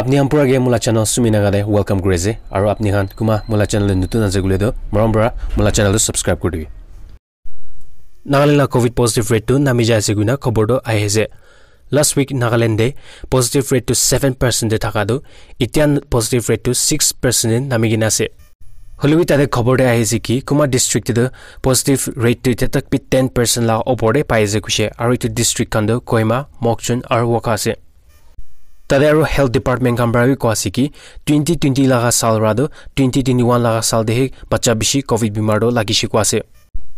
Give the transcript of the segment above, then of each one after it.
আপনি আমপুৰাগে মোলা চেনেল চুমি নাগাদে ৱেলকাম কৰে যে আৰু আপনিখান কুমা মোলা চেনেল নতুন আছে বুলি মৰম পৰা মোলা চেনেলটো ছাবস্ক্ৰাইব কৰি দিবি নাগালেণ্ডৰ কভিড পজিটিভ ৰেটটো নামি যায় আছে গুণা খবৰটো আহি আছে লাষ্ট উইক নাগালেণ্ডে পজিটিভ ৰেটটো ছেভেন পাৰ্চেণ্টে থকাটো এতিয়া পজিটিভ ৰেটটো ছিক্স পাৰ্চেণ্টে নামি কিনে আছে হলেও তাতে খবৰ দিয়া আহিছে কি কুমাৰ ডিষ্ট্ৰিক্টটো পজিটিভ ৰেটটো এতিয়া তাক টেন পাৰ্চেণ্ট লাভ ওপৰতে পাই যে গৈছে আৰু এইটো ডিষ্ট্ৰিক্টখনটো কইমা মকজুন আৰু ৱকা আছে তাতে আৰু হেল্থ ডিপাৰ্টমেণ্ট কামবাৰী কোৱা আছে কি টুৱেণ্টি টুৱেণ্টি লাগা চাল ৰাদো টুৱেণ্টি টুৱেণ্টি ওৱান লাগা চাল দেহে বাচ্চা বেছি কভিড বেমাৰটো লাগিছে কোৱা আছে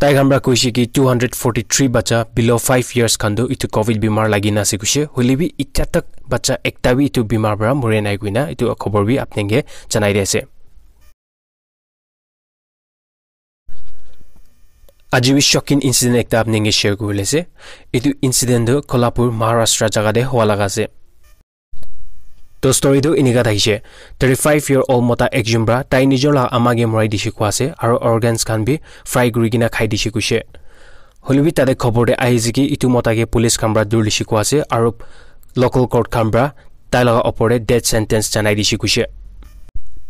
তাই কামৰা কৈছে কি টু হাণ্ড্ৰেড ফৰ্টি থ্ৰী বাচ্চা বিল' ফাইভ ইয়াৰ্ছ খানটো এইটো কভিড বেমাৰ লাগি নাছে কৈছে হলিবি ইতা তাক বাচ্চা একটাবি এইটো বেমাৰৰ পৰা মৰে নাই কৈনা এইটো খবৰ বি আপোনাকে জনাই দিয়াইছে আজি শ্বকিং ইঞ্চিডেণ্ট এটা আপুনি শ্বেয়াৰ কৰিলে লৈছে এইটো ইঞ্চিডেণ্টটো কলাপুৰ মহাৰাষ্ট্ৰ জেগাতে হোৱা লগা আছে তো ষ্টৰিটো এনেকুৱাত আহিছে থাৰ্টি ফাইভ ইয়াৰ অল্ড মতা এক জুম্বা তাই নিজৰ লগ আমাকে মৰাই দিছে কোৱা আছে আৰু অৰ্গেনছ খান বি ফ্ৰাই কৰি কিনা খাই দিছে কৈছে হ'লেও বি তাতে খবৰতে আহিছে কি ইটো মতাকে পুলিচ খামৰা দূৰ দিছে কোৱা আছে আৰু লোকেল কৰ্ট খামৰা তাইৰ লগত ওপৰতে ডেথ চেণ্টেঞ্চ জনাই দিছে কৈছে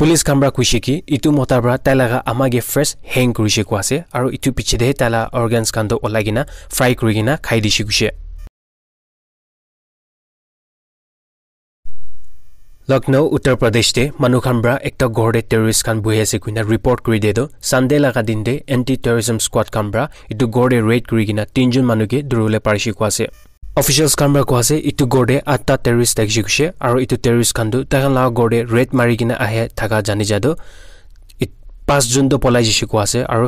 পুলিচ কামৰা কৈছে কি ইটো মতাৰ পৰা তাইলাগা আমাকে ফ্ৰেছ হেং কৰিছে কোৱা আছে আৰু ইটো পিছতহে তাইলা অৰ্গেনছ কাণ্ড ওলাই কিনা ফ্ৰাই কৰি কিনা খাই দিছে গৈছে লক্ষ্ণৌ উত্তৰ প্ৰদেশতে মানুহ খামৰা এক ঘৰতে টেৰৰিষ্ট খান বহি আছে কুইনা ৰিপৰ্ট কৰি দিয়ে দিওঁ চানডে লগা দিনতে এণ্টি টেৰৰিজম স্কোৱাড কামৰা ইটো ঘৰতে ৰেইড কৰি কিনা তিনিজন মানুহকে দূৰলৈ পাৰিছে কোৱা আছে অফিচিয়েলছ খান কোৱা আছে ইটো গড়ে আঠটা টেৰৰিষ্ট এক্সি গৈছে আৰু ইটো টেৰৰিষ্ট খানটো তাইখন লাগে গড়ে ৰেড মাৰি কিনে আহে থকা জানি যাদো পাঁচ জুনটো পলাই যিছে কোৱা আছে আৰু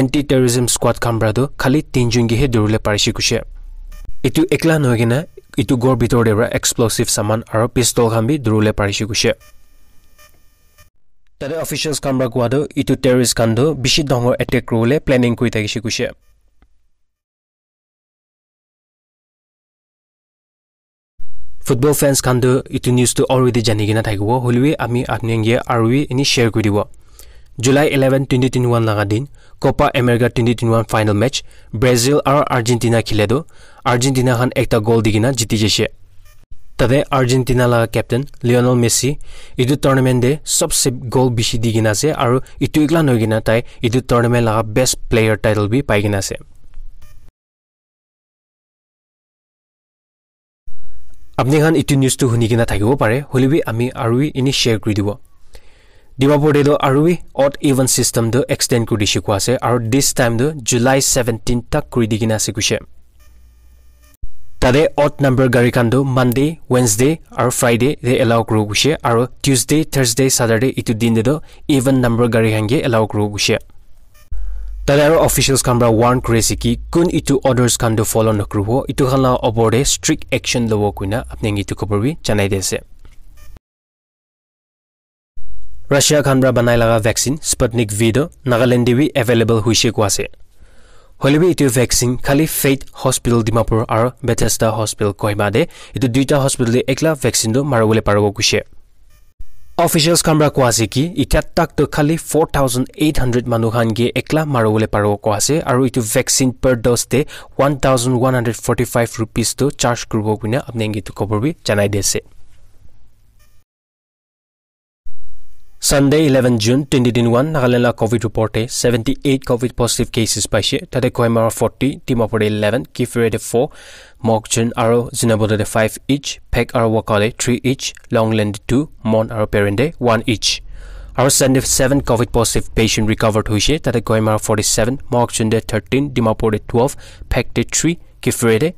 এণ্টি টেৰৰিজিম স্কোৱাড খানপৰাটো খালি তিনিজনকেহে দৌৰিলে পাৰিছে গৈছে ইটো একলা নহয় কিনে ইটো গড় ভিতৰতে পৰা এক্সপ্ল'ছিভ চামান আৰু পিষ্টল খান বি দৌৰিলে পাৰিছে গৈছে তাতে অফিচিয়েলছ খান পৰা ইটো টেৰৰিষ্ট খানটো বেছি ডাঙৰ এটেক কৰিবলৈ প্লেনিং কৰি থাকিছে গৈছে ফুটবল ফেন্স কাণ্ড ইটো নিউজটো অলৰেডি জানি কিনে থাকিব হ'লেও আমি আপনাংগীয়ে আৰু এনে শ্বেয়াৰ কৰি দিব July eleven twenty twenty one লগা দিন Copa America twenty twenty one final match Brazil আৰু আৰ্জেণ্টিনা খেলেদো আৰ্জেণ্টিনাখন এটা গ'ল দি কিনা জিতি যাইছে তাতে আৰ্জেণ্টিনা লগা কেপ্টেইন লিঅনল মেছি ইটো টুৰ্ণামেণ্টে চবচে গ'ল বেছি দি কিনে আছে আৰু ইটো একলা নৈ কিনে তাই ইটো টুৰ্ণামেণ্ট লগা বেষ্ট প্লেয়াৰ টাইটল বি পাই কিনে আছে আপুনি এখন ইটো নিউজটো শুনি কিনা থাকিব পাৰে হলিবি আমি আৰু এনেই শ্বেয়াৰ কৰি দিব ডিমাপুৰ ডেলো আৰু অট ইভেন ছিষ্টেমটো এক্সটেণ্ড কৰি দিছে কোৱা আছে আৰু ডিছ টাইমটো জুলাই ছেভেণ্টিন তাক কৰি দি কিনে আছে কৈছে তাতে অট নাম্বাৰ গাড়ীখানটো মানডে ৱেনছডে আৰু ফ্ৰাইডে এলাউ কৰিব গৈছে আৰু টিউজডে থাৰ্ছডে ছাটাৰডে ইটো দিনটো ইভেন নাম্বাৰ গাড়ীখানকে এলাউ কৰিব গৈছে তাৰে আৰু অফিচিয়েলছ খান পৰা ৱাৰ্ণ কৰিছে কি কোন ইটো অৰ্ডাৰছ খান ফল' নকৰিব ইটো খান অৱৰ্ডে ষ্ট্ৰিক্ট একশ্যন ল'ব কোইনা আপুনি ইটো খবৰ বি জনাই দি আছে ৰাছিয়া খান পৰা বনাই লগা ভেকচিন স্পটনিক ভিড নাগালেণ্ড দিবি এভেইলেবল হৈছে কোৱা আছে হলেবি এইটো ভেকচিন খালি ফেইট হস্পিটেল ডিমাপুৰ আৰু বেথেষ্টা হস্পিটেল কহিমাদে এইটো দুয়োটা হস্পিটেলে একলা ভেকচিনটো মাৰিবলৈ পাৰিব কৈছে অফিচিয়েলছ খান বা কোৱা আছে কি এতিয়া তাক তো খালি ফ'ৰ থাউজেণ্ড এইট হাণ্ড্ৰেড মানুহখানগে একলা মাৰিবলৈ পাৰিব কোৱা আছে আৰু এইটো ভেকচিন পাৰ ড'জতে one thousand one hundred forty five ৰুপিজটো চাৰ্জ কৰিব বুলি আপুনি এংগীটো খবৰ বুলি জনাই দিছে ছানডে ইলেভেন জুন টুৱেণ্টি টুৱেন ওৱান নাগালেণ্ডৰ কভিড ৰিপৰ্টে seventy eight covid positive cases পাইছে তাতে কহিমাৰৰ ফৰ্টি টিমাপুৰে ইলেভেন কিফৰেডে ফ'ৰ মকজুন আৰু জিনাবদে ফাইভ ইঞ্চ ফেক আৰু ৱকালে থ্ৰী ইঞ্চ লংলেণ্ড টু মন আৰু পেৰেণ্ডে ওৱান ইঞ্চ আৰু ছেণ্ডে seven covid positive patient recovered হৈছে তাতে কহিমাৰৰ ফৰ্টি ছেভেন মকজুনডে থাৰ্টিন ডিমাপুৰে টুৱেল্ভ ফেক্টে থ্ৰী কিফৰেডে